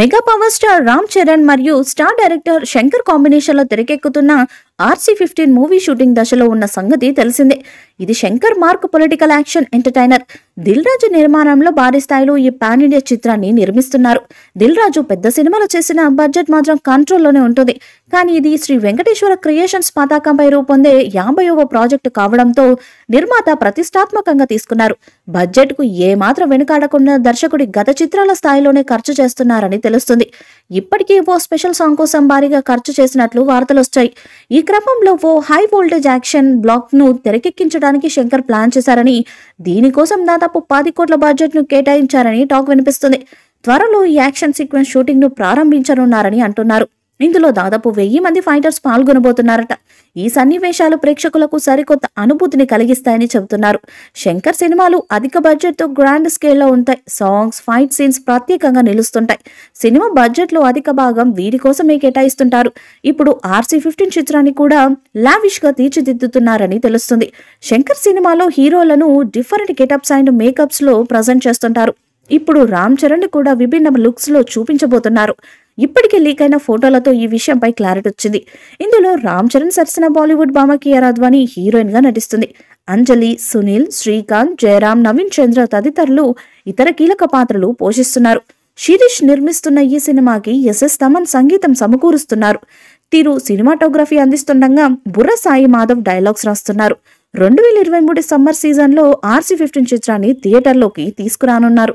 mega power star Ram Charan మరియు star director Shankar కాంబినేషన్లో తెరకెక్కుతున్న ఆర్సీ ఫిఫ్టీన్ మూవీ షూటింగ్ దశలో ఉన్న సంగతి తెలిసిందే ఇది Shankar mark political action entertainer Dil Raju నిర్మాణంలో భారీ స్థాయిలో ఈ పాన్ ఇండియా చిత్రాన్ని నిర్మిస్తున్నారు దిల్ రాజు పెద్ద సినిమాలు చేసిన బడ్జెట్ మాత్రం కంట్రోల్లోనే ఉంటుంది కానీ ఇది శ్రీ వెంకటేశ్వర క్రియేషన్స్ పతాకంపై రూపొందే యాభైవ ప్రాజెక్టు కావడంతో నిర్మాత ప్రతిష్టాత్మకంగా తీసుకున్నారు బడ్జెట్ ఏ ఏమాత్రం వెనుకాడకుండా దర్శకుడి గత చిత్రాల స్థాయిలోనే ఖర్చు చేస్తున్నారని తెలుస్తుంది ఇప్పటికీ ఓ స్పెషల్ సాంగ్ కోసం భారీగా ఖర్చు చేసినట్లు వార్తలు వచ్చాయి ఈ క్రమంలో ఓ హై వోల్టేజ్ యాక్షన్ బ్లాక్ ను తెరకెక్కించడానికి శంకర్ ప్లాన్ చేశారని దీనికోసం దాదాపు పాతి కోట్ల బడ్జెట్ ను కేటాయించారని టాక్ వినిపిస్తుంది త్వరలో ఈ యాక్షన్ సీక్వెన్స్ షూటింగ్ ను ప్రారంభించనున్నారని అంటున్నారు ఇందులో దాదాపు వెయ్యి మంది ఫైటర్స్ పాల్గొనబోతున్నారట ఈ సన్నివేశాలు ప్రేక్షకులకు సరికొత్త అనుభూతిని కలిగిస్తాయని చెబుతున్నారు శంకర్ సినిమాలు అధిక బడ్జెట్ తో గ్రాండ్ స్కేల్లో ఉంటాయి సాంగ్స్ ఫైట్ సీన్స్ ప్రత్యేకంగా నిలుస్తుంటాయి సినిమా బడ్జెట్లో అధిక భాగం వీరి కోసమే కేటాయిస్తుంటారు ఇప్పుడు ఆర్సీ ఫిఫ్టీన్ చిత్రాన్ని కూడా లావిష్గా తీర్చిదిద్దుతున్నారని తెలుస్తుంది శంకర్ సినిమాలో హీరోలను డిఫరెంట్ గెటప్స్ అండ్ మేకప్స్లో ప్రజెంట్ చేస్తుంటారు ఇప్పుడు రామ్ చరణ్ కూడా విభిన్న లుక్స్లో చూపించబోతున్నారు ఇప్పటికే లీక్ అయిన ఫోటోలతో ఈ విషయంపై క్లారిటీ వచ్చింది ఇందులో రామ్ చరణ్ సరసన బాలీవుడ్ భామ కియారా అద్వానీ హీరోయిన్గా నటిస్తుంది అంజలి సునీల్ శ్రీకాంత్ జయరామ్ నవీన్ చంద్ర తదితరులు ఇతర కీలక పాత్రలు పోషిస్తున్నారు శిరీష్ నిర్మిస్తున్న ఈ సినిమాకి ఎస్ఎస్ తమన్ సంగీతం సమకూరుస్తున్నారు తీరు సినిమాటోగ్రఫీ అందిస్తుండగా బుర్ర సాయి మాధవ్ డైలాగ్స్ రాస్తున్నారు రెండు వేల ఇరవై మూడు సమ్మర్ సీజన్లో ఆర్సీ ఫిఫ్టీన్ చిత్రాన్ని థియేటర్లోకి తీసుకురానున్నారు